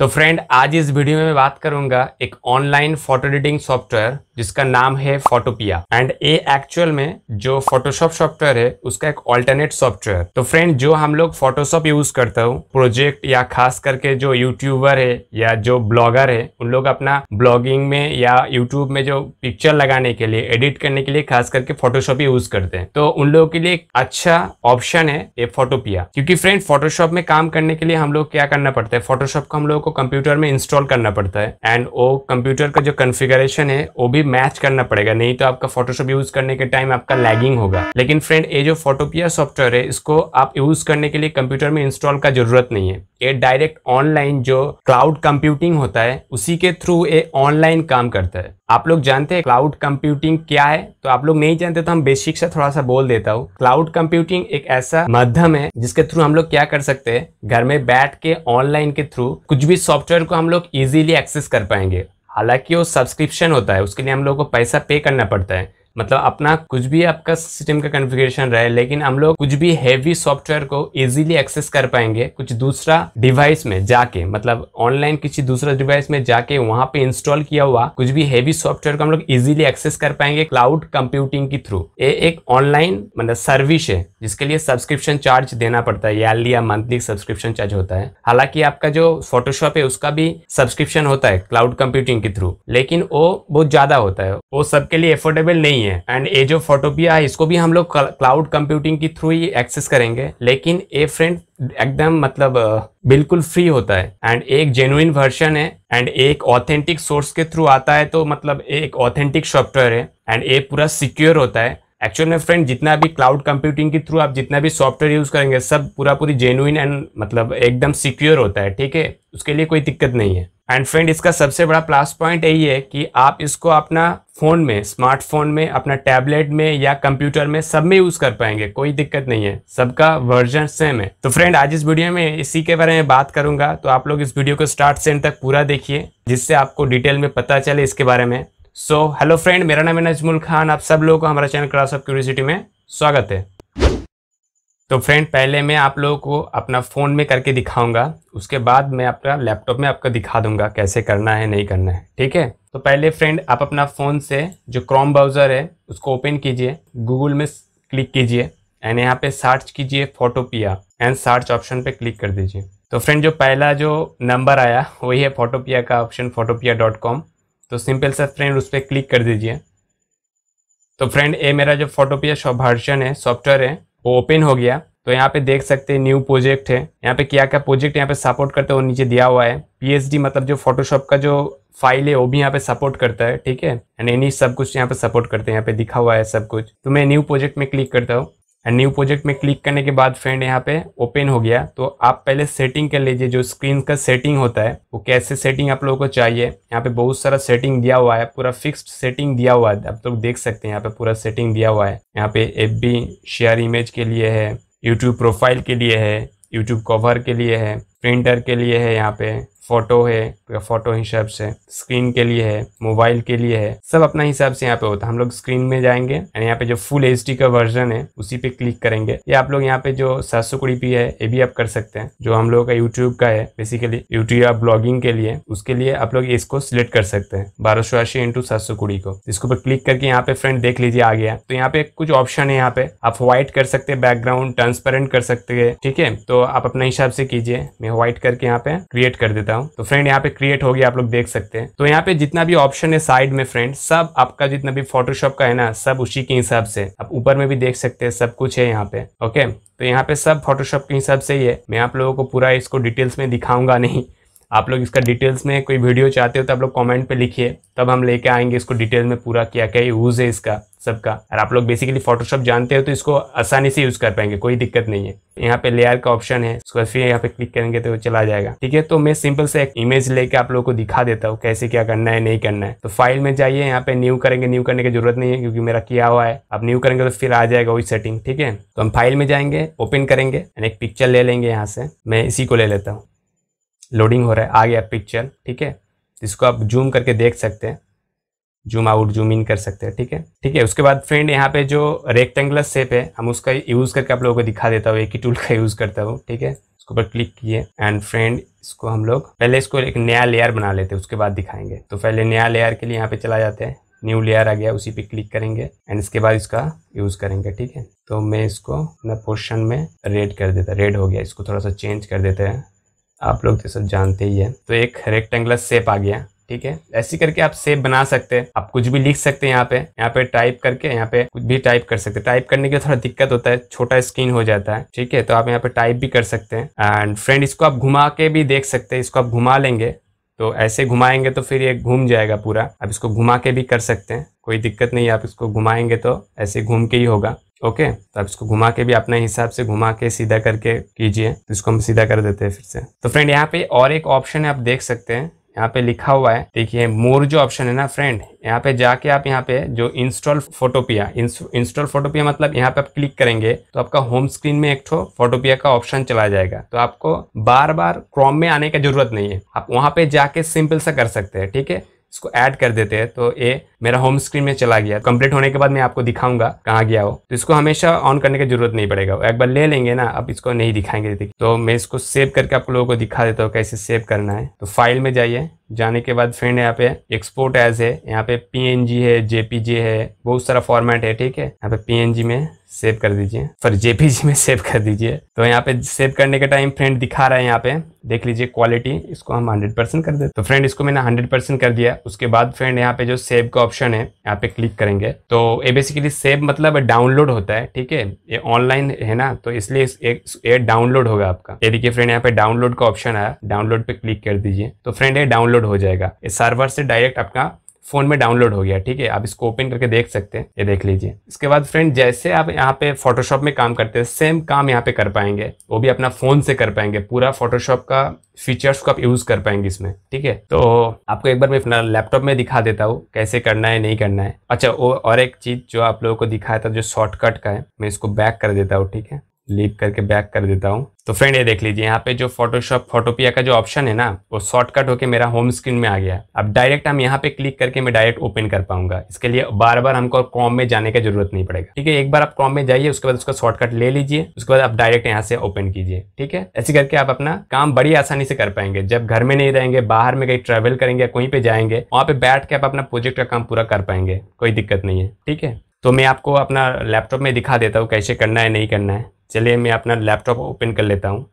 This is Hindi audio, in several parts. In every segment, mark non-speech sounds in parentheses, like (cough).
तो फ्रेंड आज इस वीडियो में मैं बात करूंगा एक ऑनलाइन फोटो एडिटिंग सॉफ्टवेयर जिसका नाम है फोटोपिया एंड ये एक्चुअल में जो फोटोशॉप सॉफ्टवेयर है उसका एक ऑल्टरनेट सॉफ्टवेयर तो फ्रेंड जो हम लोग फोटोशॉप यूज करता हूँ प्रोजेक्ट या खास करके जो यूट्यूबर है या जो ब्लॉगर है उन लोग अपना ब्लॉगिंग में या यूट्यूब में जो पिक्चर लगाने के लिए एडिट करने के लिए खास करके फोटोशॉप यूज करते हैं तो उन लोगों के लिए एक अच्छा ऑप्शन है ये फोटोपिया क्योंकि फ्रेंड फोटोशॉप में काम करने के लिए हम लोग क्या करना पड़ता है फोटोशॉप को हम लोग को आपको कंप्यूटर में इंस्टॉल करना पड़ता है एंड वो कंप्यूटर का जो कन्फिगरेशन है वो भी मैच करना पड़ेगा नहीं तो आपका फोटोशॉप यूज करने के टाइम आपका लैगिंग होगा लेकिन फ्रेंड ये जो फोटोपिया सॉफ्टवेयर है इसको आप यूज करने के लिए कंप्यूटर में इंस्टॉल का जरूरत नहीं है ये डायरेक्ट ऑनलाइन जो क्लाउड कंप्यूटिंग होता है उसी के थ्रू ये ऑनलाइन काम करता है आप लोग जानते हैं क्लाउड कंप्यूटिंग क्या है तो आप लोग नहीं जानते तो हम बेसिक से थोड़ा सा बोल देता हूँ क्लाउड कंप्यूटिंग एक ऐसा माध्यम है जिसके थ्रू हम लोग क्या कर सकते हैं घर में बैठ के ऑनलाइन के थ्रू कुछ भी सॉफ्टवेयर को हम लोग इजिली एक्सेस कर पाएंगे हालांकि वो सब्सक्रिप्शन होता है उसके लिए हम लोग को पैसा पे करना पड़ता है मतलब अपना कुछ भी आपका सिस्टम का कॉन्फ़िगरेशन रहे लेकिन हम लोग कुछ भी हैवी सॉफ्टवेयर को इजीली एक्सेस कर पाएंगे कुछ दूसरा डिवाइस में जाके मतलब ऑनलाइन किसी दूसरा डिवाइस में जाके वहां पे इंस्टॉल किया हुआ कुछ भी हैवी सॉफ्टवेयर को हम लोग इजीली एक्सेस कर पाएंगे क्लाउड कंप्यूटिंग के थ्रू ये एक ऑनलाइन मतलब सर्विस है जिसके लिए सब्सक्रिप्शन चार्ज देना पड़ता है ईयरली या मंथली सब्सक्रिप्शन चार्ज होता है हालांकि आपका जो फोटोशॉप है उसका भी सब्सक्रिप्शन होता है क्लाउड कंप्यूटिंग के थ्रू लेकिन वो बहुत ज्यादा होता है वो सबके लिए अफोर्डेबल नहीं है है एंड ये जो फोटोपिया है इसको भी हम लोग क्लाउड कंप्यूटिंग के थ्रू ही एक्सेस करेंगे लेकिन ये फ्रेंड एकदम मतलब बिल्कुल फ्री होता है एंड एक जेन्युइन वर्जन है एंड एक ऑथेंटिक सोर्स के थ्रू आता है तो मतलब एक ऑथेंटिक सॉफ्टवेयर है एंड ये पूरा सिक्योर होता है एक्चुअल में फ्रेंड जितना भी क्लाउड कंप्यूटिंग के थ्रू आप जितना भी सॉफ्टवेयर यूज़ करेंगे सब पूरा पूरी जेन्यून एंड मतलब एकदम सिक्योर होता है ठीक है उसके लिए कोई दिक्कत नहीं है एंड फ्रेंड इसका सबसे बड़ा प्लस पॉइंट यही है कि आप इसको अपना फ़ोन में स्मार्टफोन में अपना टैबलेट में या कंप्यूटर में सब में यूज़ कर पाएंगे कोई दिक्कत नहीं है सबका वर्जन सेम है तो फ्रेंड आज इस वीडियो में इसी के बारे में बात करूंगा तो आप लोग इस वीडियो को स्टार्ट से एंड तक पूरा देखिए जिससे आपको डिटेल में पता चले इसके बारे में सो हेलो फ्रेंड मेरा नाम है नजमुल खान आप सब लोगों को हमारा चैनल क्लास ऑफ क्यूरियोसिटी में स्वागत है तो फ्रेंड पहले मैं आप लोगों को अपना फ़ोन में करके दिखाऊंगा उसके बाद मैं अपना लैपटॉप में आपको दिखा दूंगा कैसे करना है नहीं करना है ठीक है तो पहले फ्रेंड आप अपना फ़ोन से जो क्रोम ब्राउज़र है उसको ओपन कीजिए गूगल में क्लिक कीजिए एंड यहाँ पे सर्च कीजिए फोटोपिया एंड सर्च ऑप्शन पे क्लिक कर दीजिए तो फ्रेंड जो पहला जो नंबर आया वही है फोटोपिया का ऑप्शन फोटोपिया डॉट कॉम तो सिंपल सा फ्रेंड उस पर क्लिक कर दीजिए तो फ्रेंड ये मेरा जो फोटोपिया वर्जन है सॉफ्टवेयर है वो ओपन हो गया तो यहाँ पे देख सकते हैं न्यू प्रोजेक्ट है यहाँ पे क्या क्या प्रोजेक्ट यहाँ पे सपोर्ट करते हैं वो नीचे दिया हुआ है पीएचडी मतलब जो फोटोशॉप का जो फाइल है वो भी यहाँ पे सपोर्ट करता है ठीक है एंड एनी सब कुछ यहाँ पे सपोर्ट करते हैं यहाँ पे दिखा हुआ है सब कुछ तो मैं न्यू प्रोजेक्ट में क्लिक करता हूँ एंड न्यू प्रोजेक्ट में क्लिक करने के बाद फ्रेंड यहाँ पे ओपन हो गया तो आप पहले सेटिंग कर लीजिए जो स्क्रीन का सेटिंग होता है वो कैसे सेटिंग आप लोगों को चाहिए यहाँ पे बहुत सारा सेटिंग दिया हुआ है पूरा फिक्स्ड सेटिंग दिया हुआ है आप लोग तो देख सकते हैं यहाँ पे पूरा सेटिंग दिया हुआ है यहाँ पे एफ शेयर इमेज के लिए है यूट्यूब प्रोफाइल के लिए है यूट्यूब कवर के लिए है प्रिंटर के लिए है यहाँ पे फोटो है या फोटो हिसाब से स्क्रीन के लिए है मोबाइल के लिए है सब अपना हिसाब से यहाँ पे होता है हम लोग स्क्रीन में जाएंगे एंड यहाँ पे जो फुल एच का वर्जन है उसी पे क्लिक करेंगे ये आप लोग यहाँ पे जो सात सौ पी है ये भी आप कर सकते हैं जो हम लोग का यूट्यूब का है बेसिकली यूट्यूब या ब्लॉगिंग के लिए उसके लिए आप लोग इसको सिलेक्ट कर सकते हैं बारह सौ अस्सी इंटू सात सौ कुड़ी को इसके ऊपर क्लिक करके यहाँ पे फ्रेंड देख लीजिए आ गया तो यहाँ पे कुछ ऑप्शन है यहाँ पे आप व्हाइट कर सकते हैं बैकग्राउंड ट्रांसपेरेंट कर सकते हैं ठीक है तो आप अपने हिसाब से कीजिए मैं व्हाइट करके यहाँ पे क्रिएट कर देता हूँ हूँ तो फ्रेंड यहाँ पे क्रिएट हो गया आप लोग देख सकते हैं तो यहाँ पे जितना भी ऑप्शन है साइड में फ्रेंड सब आपका जितना भी फोटोशॉप का है ना सब उसी के हिसाब से आप ऊपर में भी देख सकते हैं सब कुछ है यहाँ पे ओके तो यहाँ पे सब फोटोशॉप के हिसाब से ही है मैं आप लोगों को पूरा इसको डिटेल्स में दिखाऊंगा नहीं आप लोग इसका डिटेल्स में कोई वीडियो चाहते हो तो आप लोग कमेंट पे लिखिए तब हम लेके आएंगे इसको डिटेल में पूरा क्या क्या यूज़ है इसका सबका और आप लोग बेसिकली फोटोशॉप जानते हो तो इसको आसानी से यूज़ कर पाएंगे कोई दिक्कत नहीं है यहाँ पे लेयर का ऑप्शन है उसको फिर यहाँ पे क्लिक करेंगे तो चला जाएगा ठीक है तो मैं सिंपल से एक इमेज लेके आप लोगों को दिखा देता हूँ कैसे क्या करना है नहीं करना है तो फाइल में जाइए यहाँ पे न्यू करेंगे न्यू करने की जरूरत नहीं है क्योंकि मेरा किया हुआ है आप न्यू करेंगे तो फिर आ जाएगा वही सेटिंग ठीक है तो हम फाइल में जाएंगे ओपन करेंगे एक पिक्चर ले लेंगे यहाँ से मैं इसी को ले लेता हूँ लोडिंग हो रहा है आ गया पिक्चर ठीक है इसको आप जूम करके देख सकते हैं जूम आउट जूम इन कर सकते हैं ठीक है ठीक है उसके बाद फ्रेंड यहाँ पे जो रेक्टेंगुलर शेप है हम उसका यूज़ करके आप लोगों को दिखा देता हूँ एक ही टूल का यूज़ करता हूँ ठीक है उसके ऊपर क्लिक किए एंड फ्रेंड इसको हम लोग पहले इसको एक नया लेयर बना लेते हैं उसके बाद दिखाएंगे तो पहले नया लेयर के लिए यहाँ पे चला जाते हैं न्यू लेयर आ गया उसी पे क्लिक करेंगे एंड इसके बाद इसका यूज़ करेंगे ठीक है तो मैं इसको अपना पोर्शन में रेड कर देता रेड हो गया इसको थोड़ा सा चेंज कर देते हैं आप लोग तो सब जानते ही है तो एक रेक्टेंगुलर शेप आ गया ठीक है ऐसी करके आप सेप बना सकते हैं आप कुछ भी लिख सकते हैं यहाँ पे यहाँ पे टाइप करके यहाँ पे कुछ भी टाइप कर सकते हैं टाइप करने के थोड़ा दिक्कत होता है छोटा स्क्रीन हो जाता है ठीक है तो आप यहाँ पे टाइप भी कर सकते हैं एंड फ्रेंड इसको आप घुमा के भी देख सकते हैं इसको आप घुमा लेंगे तो ऐसे घुमाएंगे तो फिर ये घूम जाएगा पूरा आप इसको घुमा के भी कर सकते हैं कोई दिक्कत नहीं आप इसको घुमाएंगे तो ऐसे घूम के ही होगा ओके तो आप इसको घुमा के भी अपने हिसाब से घुमा के सीधा करके कीजिए तो इसको हम सीधा कर देते हैं फिर से तो फ्रेंड यहाँ पे और एक ऑप्शन है आप देख सकते हैं यहाँ पे लिखा हुआ है देखिए मोर जो ऑप्शन है ना फ्रेंड यहाँ पे जाके आप यहाँ पे जो इंस्टॉल फोटोपिया इंस्टॉल फोटोपिया मतलब यहाँ पे आप क्लिक करेंगे तो आपका होम स्क्रीन में एक फोटोपिया का ऑप्शन चला जाएगा तो आपको बार बार क्रोम में आने की जरूरत नहीं है आप वहाँ पे जाके सिंपल सा कर सकते हैं ठीक है इसको ऐड कर देते हैं तो ये मेरा होम स्क्रीन में चला गया कंप्लीट होने के बाद मैं आपको दिखाऊंगा कहाँ गया हो तो इसको हमेशा ऑन करने की जरूरत नहीं पड़ेगा एक बार ले लेंगे ना आप इसको नहीं दिखाएंगे तो मैं इसको सेव करके आप लोगों को दिखा देता हूँ कैसे सेव करना है तो फाइल में जाइए जाने के बाद फ्रेंड यहाँ पे एक्सपोर्ट एज है यहाँ पे पी है जेपीजे है बहुत सारा फॉर्मेट है ठीक है यहाँ पे पी में सेव कर दीजिए फिर जेपीजी में सेव कर दीजिए तो यहाँ पे सेव करने के टाइम फ्रेंड दिखा रहा है यहाँ पे देख लीजिए क्वालिटी इसको हम 100 परसेंट कर दे तो फ्रेंड इसको मैंने 100 परसेंट कर दिया उसके बाद फ्रेंड यहाँ पे जो सेव का ऑप्शन है यहाँ पे क्लिक करेंगे तो ये बेसिकली सेव मतलब डाउनलोड होता है ठीक है ये ऑनलाइन है ना तो इसलिए ये डाउनलोड होगा आपका ये देखिए फ्रेंड यहाँ पे डाउनलोड का ऑप्शन आया डाउनलोड पे क्लिक कर दीजिए तो फ्रेंड ये डाउनलोड हो जाएगा ये सर्वर से डायरेक्ट आपका फ़ोन में डाउनलोड हो गया ठीक है आप इसको ओपन करके देख सकते हैं ये देख लीजिए इसके बाद फ्रेंड जैसे आप यहाँ पे फोटोशॉप में काम करते हैं सेम काम यहाँ पे कर पाएंगे वो भी अपना फ़ोन से कर पाएंगे पूरा फोटोशॉप का फीचर्स को आप यूज़ कर पाएंगे इसमें ठीक है तो आपको एक बार मैं अपना लैपटॉप में दिखा देता हूँ कैसे करना है नहीं करना है अच्छा और एक चीज़ जो आप लोगों को दिखाया था जो शॉर्टकट का है मैं इसको बैक कर देता हूँ ठीक है लीप करके बैक कर देता हूँ तो फ्रेंड ये देख लीजिए यहाँ पे जो फोटोशॉप फोटोपिया का जो ऑप्शन है ना वो शॉर्टकट होकर मेरा होम स्क्रीन में आ गया अब डायरेक्ट हम यहाँ पे क्लिक करके मैं डायरेक्ट ओपन कर पाऊंगा इसके लिए बार बार हमको क्रॉम में जाने की जरूरत नहीं पड़ेगा ठीक है एक बार आप क्रॉम में जाइए उसके बाद उसका शॉर्टकट ले लीजिए उसके बाद आप डायरेक्ट यहाँ से ओपन कीजिए ठीक है ऐसे करके आप अपना काम बड़ी आसानी से कर पाएंगे जब घर में नहीं रहेंगे बाहर में कहीं ट्रेवल करेंगे कहीं पे जाएंगे वहाँ पे बैठ के आप अपना प्रोजेक्ट का काम पूरा कर पाएंगे कोई दिक्कत नहीं है ठीक है तो मैं आपको अपना लैपटॉप में दिखा देता हूँ कैसे करना है नहीं करना है चलिए मैं अपना लैपटॉप ओपन कर लेता हूँ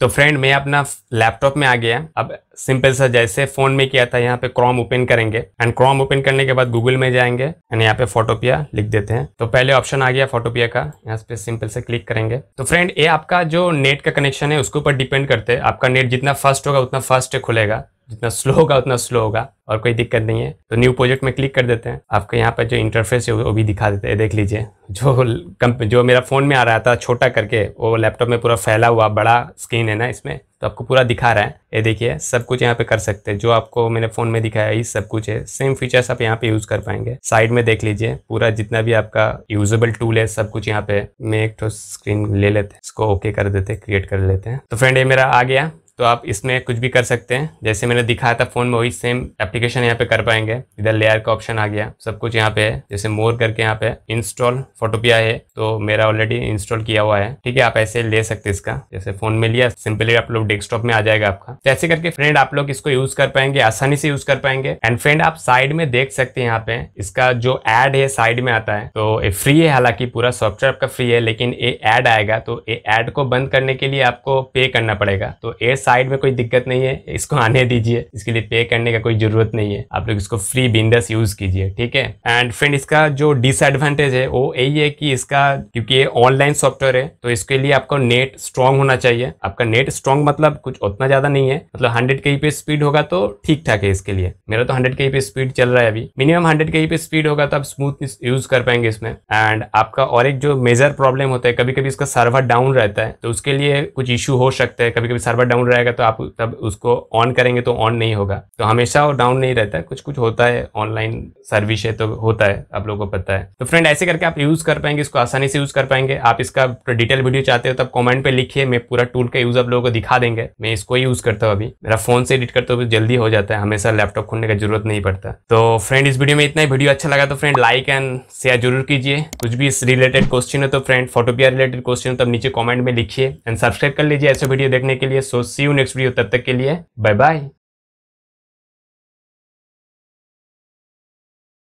तो फ्रेंड मैं अपना लैपटॉप में आ गया अब सिंपल सा जैसे फ़ोन में किया था यहाँ पे क्रॉम ओपन करेंगे एंड क्रॉम ओपन करने के बाद गूगल में जाएंगे एंड यहाँ पे फोटोपिया लिख देते हैं तो पहले ऑप्शन आ गया फोटोपिया का यहाँ पे सिंपल से क्लिक करेंगे तो फ्रेंड ये आपका जो नेट का कनेक्शन है उसके ऊपर डिपेंड करते हैं आपका नेट जितना फास्ट होगा उतना फास्ट खुलेगा जितना स्लो होगा उतना स्लो होगा और कोई दिक्कत नहीं है तो न्यू प्रोजेक्ट में क्लिक कर देते हैं आपको यहाँ पर जो इंटरफेस है वो भी दिखा देते हैं देख लीजिए जो कम (laughs) जो मेरा फ़ोन में आ रहा था छोटा करके वो लैपटॉप में पूरा फैला हुआ बड़ा स्क्रीन है ना इसमें तो आपको पूरा दिखा रहा है ये देखिए सब कुछ यहाँ पे कर सकते हैं जो आपको मैंने फ़ोन में दिखाया है सब कुछ है सेम फीचर्स आप यहाँ पे यूज़ कर पाएंगे साइड में देख लीजिए पूरा जितना भी आपका यूजेबल टूल है सब कुछ यहाँ पे मैं एक तो स्क्रीन ले लेते हैं इसको ओके कर देते क्रिएट कर लेते हैं तो फ्रेंड ये मेरा आ गया तो आप इसमें कुछ भी कर सकते हैं जैसे मैंने दिखाया था फ़ोन में वही सेम एप्लीकेशन यहाँ पे कर पाएंगे इधर लेयर का ऑप्शन आ गया सब कुछ यहाँ पे है जैसे मोर करके यहाँ पे इंस्टॉल फोटोपिया है तो मेरा ऑलरेडी इंस्टॉल किया हुआ है ठीक है आप ऐसे ले सकते इसका जैसे फ़ोन में लिया सिंपली आप लोग डेस्कटॉप में आ जाएगा आपका तो ऐसे करके फ्रेंड आप लोग इसको यूज़ कर पाएंगे आसानी से यूज़ कर पाएंगे एंड फ्रेंड आप साइड में देख सकते हैं यहाँ पे इसका जो एड है साइड में आता है तो ये फ्री है हालांकि पूरा सॉफ्टवेयर आपका फ्री है लेकिन ये एड आएगा तो ये एड को बंद करने के लिए आपको पे करना पड़ेगा तो ये साइड में कोई दिक्कत नहीं है इसको आने दीजिए इसके लिए पे करने का कोई जरूरत नहीं है आप लोग इसको फ्री बिंदस यूज कीजिए ठीक है एंड फ्रेंड इसका जो डिसएडवांटेज है वो यही है कि इसका क्योंकि ये ऑनलाइन सॉफ्टवेयर है तो इसके लिए आपका नेट स्ट्रांग होना चाहिए आपका नेट स्ट्रांग मतलब कुछ उतना ज्यादा नहीं है मतलब हंड्रेड के पे स्पीड होगा तो ठीक ठाक है इसके लिए मेरा तो हंड्रेड के पे स्पीड चल रहा है अभी मिनिमम हंड्रेड के पे स्पीड होगा तो आप स्मूथ यूज कर पाएंगे इसमें एंड आपका और एक जो मेजर प्रॉब्लम होता है कभी कभी इसका सर्वर डाउन रहता है तो उसके लिए कुछ इशू हो सकता है कभी कभी सर्वर डाउन रहेगा तो आप तब उसको ऑन करेंगे तो ऑन नहीं होगा तो हमेशा वो डाउन नहीं रहता है कुछ कुछ होता है ऑनलाइन सर्विस है तो होता है आप लोगों को पता है तो फ्रेंड ऐसे करके आप यूज कर पाएंगे इसको आसानी से यूज कर पाएंगे आप इसका डिटेल वीडियो चाहते हो तो आप कॉमेंट पर लिखिए मैं पूरा टूल का यूज आप लोगों को दिखा देंगे मैं इसको ही यूज करता हूँ अभी मेरा फोन से एडिट करते हुए जल्दी हो जाता है हमेशा लैपटॉप खोलने का जरूरत नहीं पड़ता तो फ्रेंड इस वीडियो में इतना ही वीडियो अच्छा लगा तो फ्रेंड लाइक एंड शेयर जरूर कीजिए कुछ भी इस रिलेटेड क्वेश्चन हो तो फ्रेंड फोटोपिया रिलेटेड क्वेश्चन हो तो नीचे कॉमेंट में लिखिए एंड सब्सक्राइब कर लीजिए ऐसे वीडियो देखने के लिए सोच सी यू नेक्स्ट वीडियो तब तक के लिए बाय बाय